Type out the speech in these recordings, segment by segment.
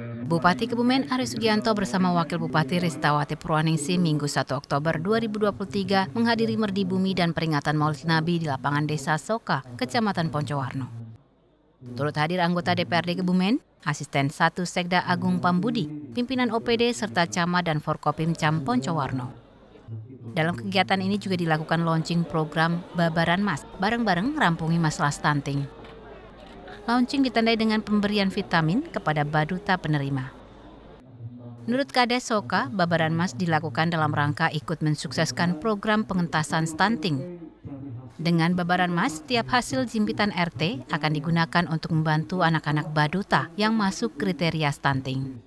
Bupati Kebumen Ari Sugianto bersama Wakil Bupati Ristawati Purwaningsi Minggu 1 Oktober 2023 menghadiri Merdi Bumi dan peringatan Maulid Nabi di lapangan Desa Soka, Kecamatan Poncowarno. Turut hadir anggota DPRD Kebumen, Asisten 1 Sekda Agung Pambudi, pimpinan OPD serta Cama dan Forkopim Cam Poncowarno. Dalam kegiatan ini juga dilakukan launching program Babaran Mas, bareng-bareng rampungi masalah stunting. Launching ditandai dengan pemberian vitamin kepada baduta penerima. Menurut Kades Soka, babaran mas dilakukan dalam rangka ikut mensukseskan program pengentasan stunting. Dengan babaran mas, setiap hasil jimpitan RT akan digunakan untuk membantu anak-anak baduta yang masuk kriteria stunting.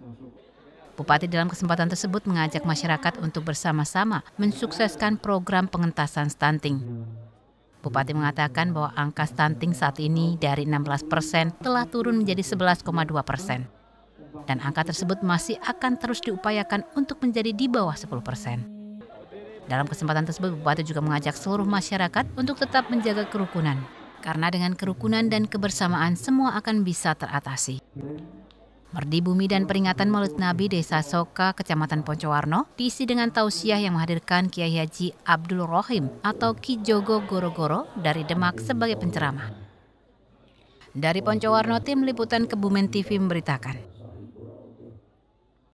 Bupati dalam kesempatan tersebut mengajak masyarakat untuk bersama-sama mensukseskan program pengentasan stunting. Bupati mengatakan bahwa angka stunting saat ini dari 16 persen telah turun menjadi 11,2 persen. Dan angka tersebut masih akan terus diupayakan untuk menjadi di bawah 10 persen. Dalam kesempatan tersebut, Bupati juga mengajak seluruh masyarakat untuk tetap menjaga kerukunan. Karena dengan kerukunan dan kebersamaan, semua akan bisa teratasi. Merdi Bumi dan peringatan Maulid Nabi Desa Soka, Kecamatan Poncowarno, diisi dengan tausiah yang menghadirkan Kiai Haji Abdul Rohim atau Ki Jogo Goro-Goro dari Demak sebagai penceramah. Dari Poncowarno, tim liputan Kebumen TV memberitakan.